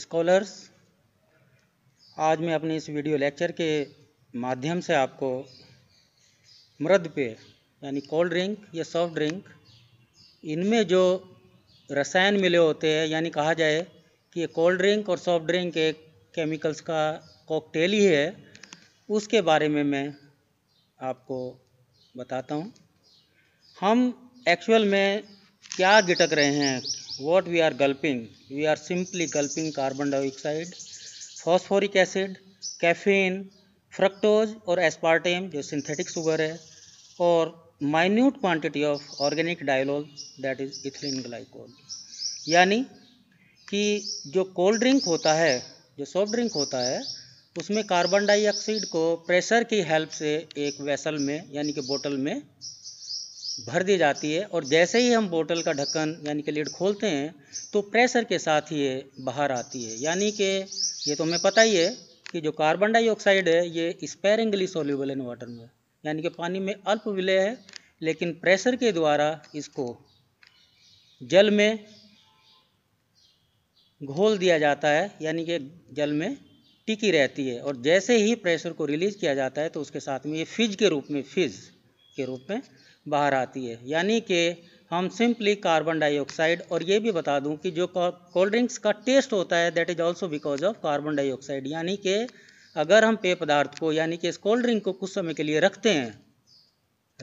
scholars आज मैं अपने इस वीडियो लेक्चर के माध्यम से आपको मृद पेय यानी कोल्ड ड्रिंक या सॉफ्ट ड्रिंक इनमें जो रसायन मिले होते हैं यानी कहा जाए कि ये कोल्ड ड्रिंक और सॉफ्ट ड्रिंक एक केमिकल्स का कॉकटेल ही है उसके बारे में मैं आपको बताता हूँ हम एक्चुअल में क्या गिटक रहे हैं what we are gulping we are simply gulping carbon dioxide phosphoric acid caffeine fructose और एस्पार्टेम जो सिंथेटिक शुगर है और minute quantity of organic diol that is ethylene glycol यानी कि जो कोल्ड ड्रिंक होता है जो सॉफ्ट ड्रिंक होता है उसमें कार्बन डाइऑक्साइड को प्रेशर की हेल्प से एक वेसल में यानी कि बोतल में भर दी जाती है और जैसे ही हम बोतल का ढक्कन यानी कि लीड खोलते हैं तो प्रेशर के साथ ही ये बाहर आती है यानी कि ये तो हमें पता ही है कि जो कार्बन डाइऑक्साइड है ये स्पेरिंगली सोल्यूबल इन वाटर में यानी कि पानी में अल्प विलय है लेकिन प्रेशर के द्वारा इसको जल में घोल दिया जाता है यानी कि जल में टिकी रहती है और जैसे ही प्रेशर को रिलीज किया जाता है तो उसके साथ में ये फिज के रूप में फिज के रूप में बाहर आती है यानी कि हम सिंपली कार्बन डाइऑक्साइड और ये भी बता दूं कि जो कोल्ड ड्रिंक्स का टेस्ट होता है that is also because of carbon dioxide यानी कि अगर हम पेय पदार्थ को यानी कि इस कोल्ड ड्रिंक को कुछ समय के लिए रखते हैं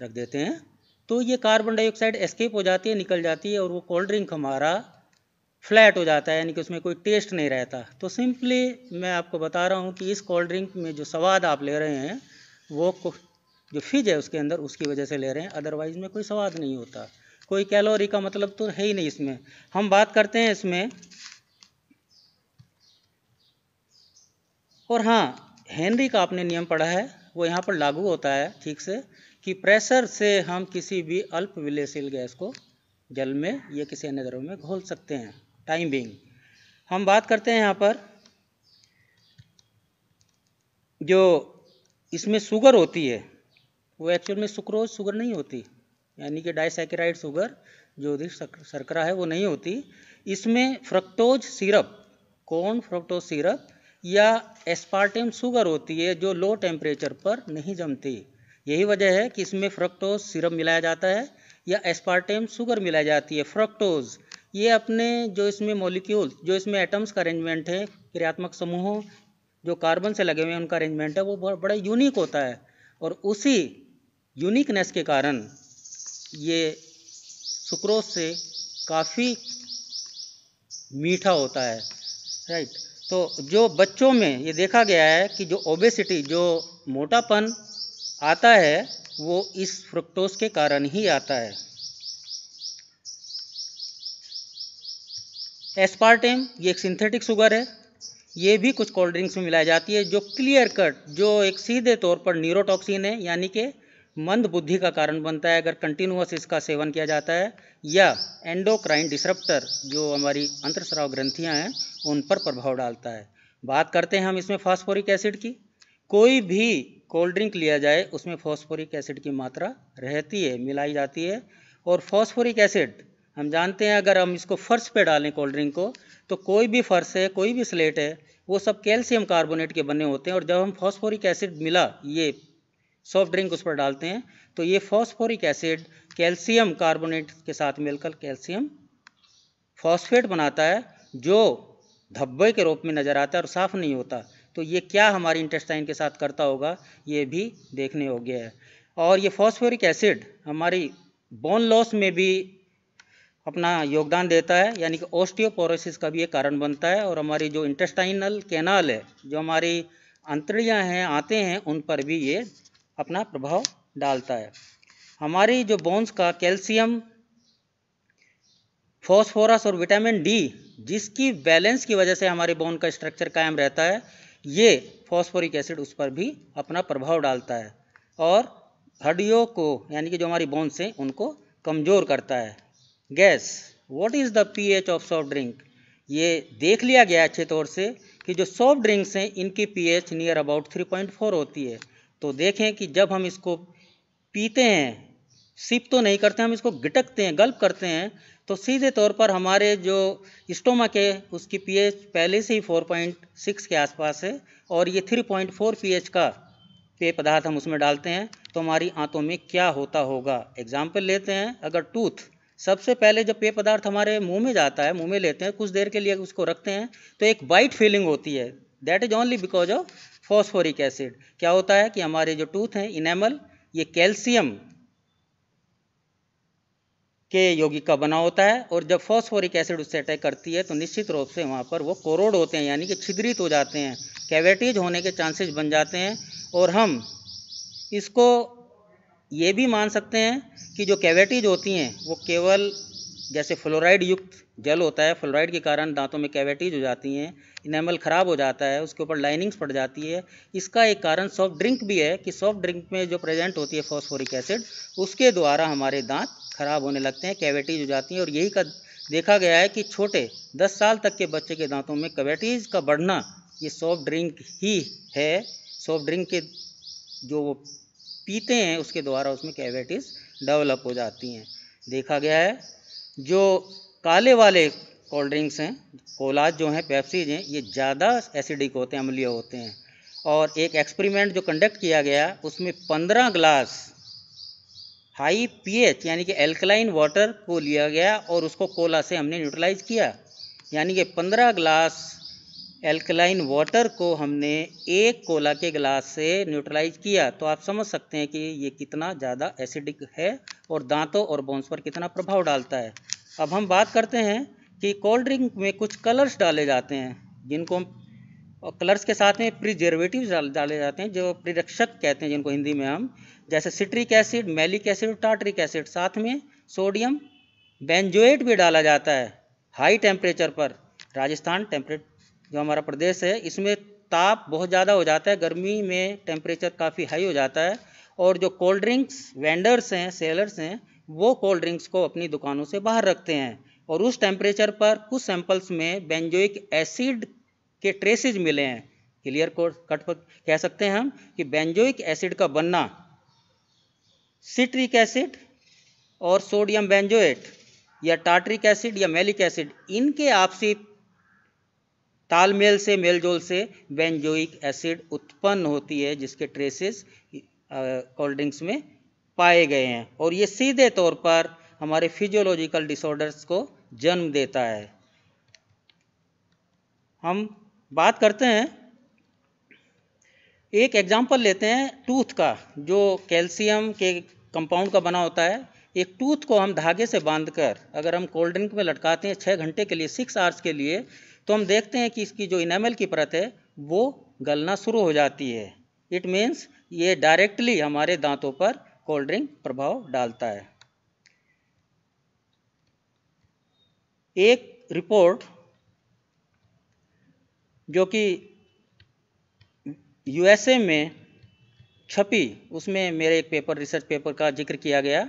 रख देते हैं तो ये कार्बन डाइऑक्साइड एस्केप हो जाती है निकल जाती है और वो कोल्ड ड्रिंक हमारा फ्लैट हो जाता है यानी कि उसमें कोई टेस्ट नहीं रहता तो सिंपली मैं आपको बता रहा हूँ कि इस कोल्ड ड्रिंक में जो स्वाद आप ले रहे हैं वो जो फिज है उसके अंदर उसकी वजह से ले रहे हैं अदरवाइज में कोई स्वाद नहीं होता कोई कैलोरी का मतलब तो है ही नहीं इसमें हम बात करते हैं इसमें और हाँ हेनरी का आपने नियम पढ़ा है वो यहाँ पर लागू होता है ठीक से कि प्रेशर से हम किसी भी अल्प विलेशील गैस को जल में या किसी अन्य द्रव में घोल सकते हैं टाइम बिंग हम बात करते हैं यहाँ पर जो इसमें शुगर होती है वो एक्चुअल में सुक्रोज शुगर नहीं होती यानी कि डाइसैकेराइड शुगर जो शर्करा है वो नहीं होती इसमें fructose syrup corn fructose syrup या एस्पार्टेम शुगर होती है जो लो टेम्परेचर पर नहीं जमती यही वजह है कि इसमें फ्रक्टोज सिरप मिलाया जाता है या एस्पार्टेम शुगर मिलाई जाती है फ्रक्टोज ये अपने जो इसमें मॉलिक्यूल जो इसमें एटम्स का अरेंजमेंट है क्रियात्मक समूहों जो कार्बन से लगे हुए हैं उनका अरेंजमेंट है वो बड़ा यूनिक होता है और उसी यूनिकनेस के कारण ये सुक्रोज से काफ़ी मीठा होता है राइट तो जो बच्चों में ये देखा गया है कि जो ओबेसिटी जो मोटापन आता है वो इस फ्रुक्टोज के कारण ही आता है एस्पार्टेम ये एक सिंथेटिक शुगर है ये भी कुछ कोल्ड ड्रिंक्स में मिलाई जाती है जो क्लियर कट जो एक सीधे तौर पर न्यूरोटॉक्सिन है यानी कि मंद बुद्धि का कारण बनता है अगर कंटिन्यूस इसका सेवन किया जाता है या एंडोक्राइन डिसरप्टर जो हमारी अंतरस्राव ग्रंथियाँ हैं उन पर प्रभाव डालता है बात करते हैं हम इसमें फॉस्फोरिक एसिड की कोई भी कोल्ड ड्रिंक लिया जाए उसमें फॉस्फोरिक एसिड की मात्रा रहती है मिलाई जाती है और फॉस्फोरिक एसिड हम जानते हैं अगर हम इसको फर्श पे डालें कोल्ड ड्रिंक को तो कोई भी फर्श है कोई भी स्लेट है वो सब कैल्शियम कार्बोनेट के बने होते हैं और जब हम फॉस्फोरिक एसिड मिला ये सॉफ्ट ड्रिंक उस पर डालते हैं तो ये फॉस्फोरिक एसिड कैल्शियम कार्बोनेट के साथ मिलकर कैल्शियम फॉस्फेट बनाता है जो धब्बे के रूप में नज़र आता है और साफ नहीं होता तो ये क्या हमारी इंटेस्टाइन के साथ करता होगा ये भी देखने हो गया है और ये फॉस्फोरिक एसिड हमारी बोन लॉस में भी अपना योगदान देता है यानी कि ओस्टियोपोरोसिस का भी एक कारण बनता है और हमारी जो इंटेस्टाइनल कैनाल है जो हमारी अंतड़ियाँ हैं आते हैं उन पर भी ये अपना प्रभाव डालता है हमारी जो बोन्स का कैल्शियम फॉस्फोरस और विटामिन डी जिसकी बैलेंस की वजह से हमारे बोन का स्ट्रक्चर कायम रहता है ये फॉस्फोरिक एसिड उस पर भी अपना प्रभाव डालता है और हड्डियों को यानी कि जो हमारी बोन्स हैं उनको कमज़ोर करता है guess what is the pH of soft drink ये देख लिया गया अच्छे तौर से कि जो सॉफ्ट ड्रिंक्स हैं इनकी पीएच नियर अबाउट 3.4 होती है तो देखें कि जब हम इसको पीते हैं सिप तो नहीं करते हम इसको गिटकते हैं गल्प करते हैं तो सीधे तौर पर हमारे जो स्टोमक है उसकी पीएच पहले से ही 4.6 के आसपास है और ये 3.4 पीएच का पेय पदार्थ हम उसमें डालते हैं तो हमारी आंतों में क्या होता होगा एग्जाम्पल लेते हैं अगर टूथ सबसे पहले जब पेय पदार्थ हमारे मुंह में जाता है मुंह में लेते हैं कुछ देर के लिए उसको रखते हैं तो एक वाइट फीलिंग होती है that is only because of phosphoric acid क्या होता है कि हमारे जो टूथ हैं इनेमल ये कैल्शियम के यौगिक का बना होता है और जब फॉस्फोरिक एसिड उससे अटैक करती है तो निश्चित रूप से वहाँ पर वो कोरोड होते हैं यानी कि छिद्रित हो जाते हैं कैविटीज होने के चांसेस बन जाते हैं और हम इसको ये भी मान सकते हैं कि जो कैविटीज होती हैं वो केवल जैसे फ्लोराइड युक्त जल होता है फ्लोराइड के कारण दांतों में कैविटीज हो जाती हैं इनेमल ख़राब हो जाता है उसके ऊपर लाइनिंग्स पड़ जाती है इसका एक कारण सॉफ्ट ड्रिंक भी है कि सॉफ्ट ड्रिंक में जो प्रेजेंट होती है फॉस्फोरिक एसिड उसके द्वारा हमारे दांत खराब होने लगते हैं कैविटीज हो जाती हैं और यही का देखा गया है कि छोटे दस साल तक के बच्चे के दांतों में कैविटीज़ का बढ़ना ये सॉफ्ट ड्रिंक ही है सॉफ्ट ड्रिंक के जो वो पीते हैं उसके द्वारा उसमें कैविटीज़ डेवलप हो जाती हैं देखा गया है जो काले वाले कोल्ड ड्रिंक्स हैं कोलाज जो हैं पेप्सीज हैं ये ज़्यादा एसिडिक होते हैं अम्लीय होते हैं और एक एक्सपेरिमेंट जो कंडक्ट किया गया उसमें पंद्रह ग्लास हाई पीएच यानी कि एल्कलाइन वाटर को लिया गया और उसको कोला से हमने न्यूट्रलाइज किया यानी कि पंद्रह ग्लास एल्कलाइन वाटर को हमने एक कोला के ग्लास से न्यूट्रलाइज किया तो आप समझ सकते हैं कि ये कितना ज़्यादा एसिडिक है और दांतों और बोन्स पर कितना प्रभाव डालता है अब हम बात करते हैं कि कोल्ड ड्रिंक में कुछ कलर्स डाले जाते हैं जिनको हम कलर्स के साथ में प्रिजर्वेटिव डाले जाते हैं जो प्रिरक्षक कहते हैं जिनको हिंदी में हम जैसे citric acid malic acid tartaric acid साथ में सोडियम बेंजोएट भी डाला जाता है हाई टेम्परेचर पर राजस्थान टेम्परेट जो हमारा प्रदेश है इसमें ताप बहुत ज़्यादा हो जाता है गर्मी में टेम्परेचर काफ़ी हाई हो जाता है और जो कोल्ड ड्रिंक्स वेंडर्स हैं सेलर्स हैं वो कोल्ड ड्रिंक्स को अपनी दुकानों से बाहर रखते हैं और उस टेम्परेचर पर कुछ सैंपल्स में बेंजोइक एसिड के ट्रेसेज मिले हैं क्लियर को कट पर कह सकते हैं हम कि बेंजोइक एसिड का बनना सिट्रिक एसिड और सोडियम बेंजोएट या टाट्रिक एसिड या मेलिक एसिड इनके आपसी तालमेल से मेलजोल से बेंजोइक एसिड उत्पन्न होती है जिसके ट्रेसेस कोल्ड ड्रिंक्स में पाए गए हैं और ये सीधे तौर पर हमारे फिजियोलॉजिकल डिसऑर्डर्स को जन्म देता है हम बात करते हैं एक एग्जांपल लेते हैं टूथ का जो कैल्शियम के कंपाउंड का बना होता है एक टूथ को हम धागे से बांधकर अगर हम कोल्ड ड्रिंक में लटकाते हैं छः घंटे के लिए सिक्स आवर्स के लिए तो हम देखते हैं कि इसकी जो इनेमल की परत है वो गलना शुरू हो जाती है इट मीन्स ये डायरेक्टली हमारे दांतों पर कोल्ड ड्रिंक प्रभाव डालता है एक रिपोर्ट जो कि यूएसए में छपी उसमें मेरे एक पेपर रिसर्च पेपर का जिक्र किया गया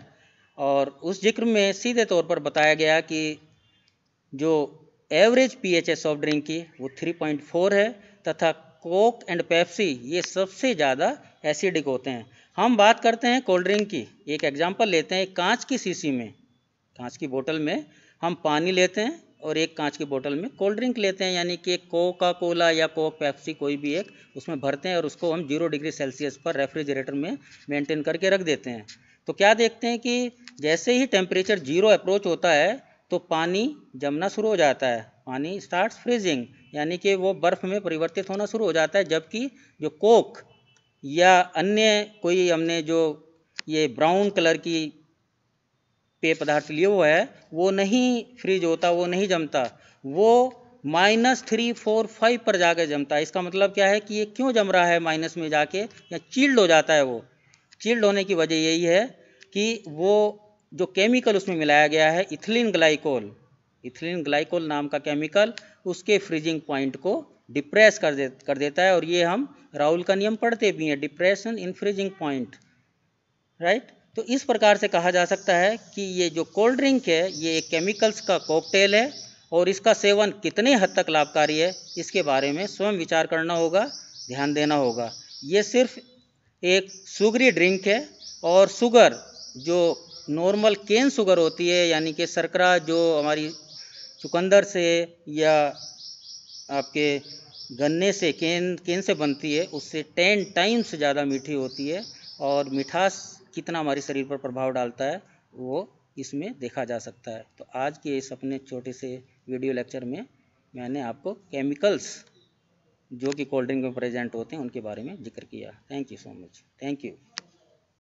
और उस जिक्र में सीधे तौर पर बताया गया कि जो एवरेज एच है सॉफ्ट ड्रिंक की वो 3.4 है तथा कोक एंड पेप्सी ये सबसे ज़्यादा एसिडिक होते हैं हम बात करते हैं कोल्ड ड्रिंक की एक एग्जांपल लेते हैं एक कांच की शीशी में कांच की बोतल में हम पानी लेते हैं और एक कांच की बोतल में कोल्ड ड्रिंक लेते हैं यानी कि एक कोका कोला या कोक पेप्सी कोई भी एक उसमें भरते हैं और उसको हम जीरो डिग्री सेल्सियस पर रेफ्रिजरेटर में मेनटेन करके रख देते हैं तो क्या देखते हैं कि जैसे ही टेम्परेचर जीरो अप्रोच होता है तो पानी जमना शुरू हो जाता है पानी स्टार्ट फ्रीजिंग यानी कि वो बर्फ़ में परिवर्तित होना शुरू हो जाता है जबकि जो कोक या अन्य कोई हमने जो ये ब्राउन कलर की पेय पदार्थ लिए हुआ है वो नहीं फ्रीज होता वो नहीं जमता वो माइनस थ्री फोर फाइव पर जाके जमता है इसका मतलब क्या है कि ये क्यों जम रहा है माइनस में जाके या चिल्ड हो जाता है वो चिल्ड होने की वजह यही है कि वो जो केमिकल उसमें मिलाया गया है इथिलीन ग्लाइकोल इथिलीन ग्लाइकोल नाम का केमिकल उसके फ्रीजिंग पॉइंट को डिप्रेस कर दे कर देता है और ये हम राहुल का नियम पढ़ते भी हैं depression in freezing point right तो इस प्रकार से कहा जा सकता है कि ये जो कोल्ड ड्रिंक है ये एक केमिकल्स का कॉकटेल है और इसका सेवन कितने हद तक लाभकारी है इसके बारे में स्वयं विचार करना होगा ध्यान देना होगा ये सिर्फ एक सुगरी ड्रिंक है और शुगर जो नॉर्मल केन शुगर होती है यानी कि शर्करा जो हमारी चुकंदर से या आपके गन्ने से केन केन से बनती है उससे टेन टाइम्स ज़्यादा मीठी होती है और मिठास कितना हमारे शरीर पर प्रभाव डालता है वो इसमें देखा जा सकता है तो आज के इस अपने छोटे से वीडियो लेक्चर में मैंने आपको केमिकल्स जो कि कोल्ड ड्रिंक में प्रेजेंट होते हैं उनके बारे में जिक्र किया thank you so much thank you